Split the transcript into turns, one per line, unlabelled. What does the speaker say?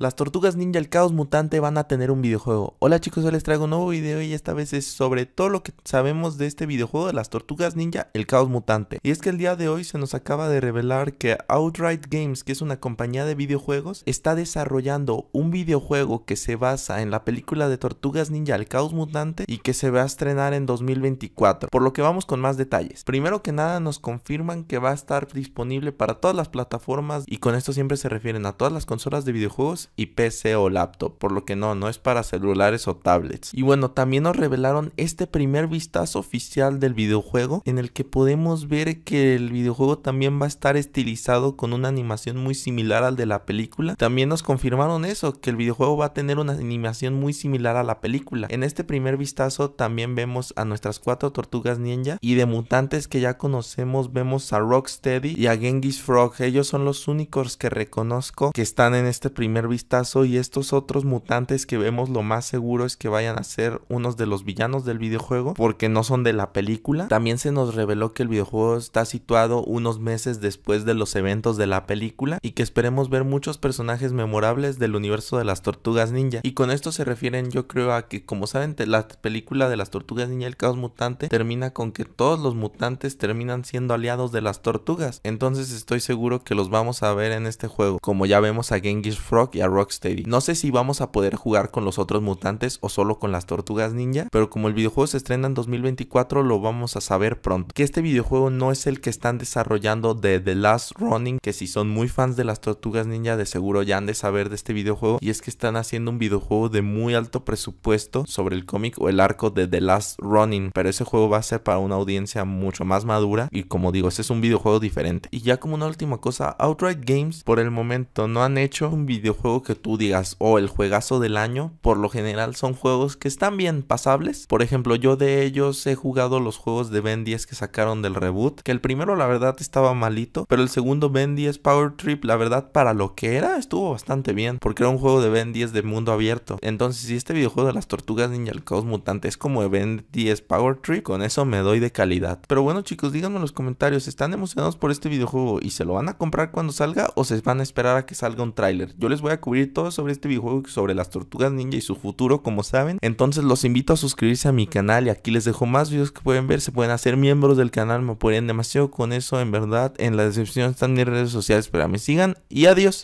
Las tortugas ninja el caos mutante van a tener un videojuego. Hola chicos, hoy les traigo un nuevo video y esta vez es sobre todo lo que sabemos de este videojuego de las tortugas ninja el caos mutante. Y es que el día de hoy se nos acaba de revelar que Outright Games, que es una compañía de videojuegos, está desarrollando un videojuego que se basa en la película de tortugas ninja el caos mutante y que se va a estrenar en 2024. Por lo que vamos con más detalles. Primero que nada nos confirman que va a estar disponible para todas las plataformas y con esto siempre se refieren a todas las consolas de videojuegos y PC o laptop, por lo que no, no es para celulares o tablets. Y bueno, también nos revelaron este primer vistazo oficial del videojuego en el que podemos ver que el videojuego también va a estar estilizado con una animación muy similar al de la película. También nos confirmaron eso, que el videojuego va a tener una animación muy similar a la película. En este primer vistazo también vemos a nuestras cuatro tortugas ninja y de mutantes que ya conocemos vemos a Rocksteady y a Genghis Frog. Ellos son los únicos que reconozco que están en este primer vistazo y estos otros mutantes que vemos lo más seguro es que vayan a ser unos de los villanos del videojuego porque no son de la película. También se nos reveló que el videojuego está situado unos meses después de los eventos de la película y que esperemos ver muchos personajes memorables del universo de las tortugas ninja. Y con esto se refieren yo creo a que como saben la película de las tortugas ninja el caos mutante termina con que todos los mutantes terminan siendo aliados de las tortugas. Entonces estoy seguro que los vamos a ver en este juego como ya vemos a Genghis Frog Rocksteady. No sé si vamos a poder jugar con los otros mutantes o solo con las tortugas ninja, pero como el videojuego se estrena en 2024 lo vamos a saber pronto. Que este videojuego no es el que están desarrollando de The Last Running, que si son muy fans de las tortugas ninja de seguro ya han de saber de este videojuego, y es que están haciendo un videojuego de muy alto presupuesto sobre el cómic o el arco de The Last Running, pero ese juego va a ser para una audiencia mucho más madura y como digo, ese es un videojuego diferente. Y ya como una última cosa, Outright Games por el momento no han hecho un videojuego que tú digas, o el juegazo del año, por lo general son juegos que están bien pasables. Por ejemplo, yo de ellos he jugado los juegos de Ben 10 que sacaron del reboot, que el primero la verdad estaba malito, pero el segundo Ben 10 Power Trip, la verdad para lo que era, estuvo bastante bien, porque era un juego de Ben 10 de mundo abierto. Entonces, si este videojuego de las tortugas ninja, el caos mutante, es como Ben 10 Power Trip, con eso me doy de calidad. Pero bueno chicos, díganme en los comentarios, ¿están emocionados por este videojuego y se lo van a comprar cuando salga o se van a esperar a que salga un tráiler? Yo les voy a cubrir todo sobre este videojuego sobre las tortugas ninja y su futuro, como saben. Entonces los invito a suscribirse a mi canal y aquí les dejo más videos que pueden ver. Se pueden hacer miembros del canal, me apoyan demasiado con eso, en verdad. En la descripción están mis redes sociales, pero me sigan y adiós.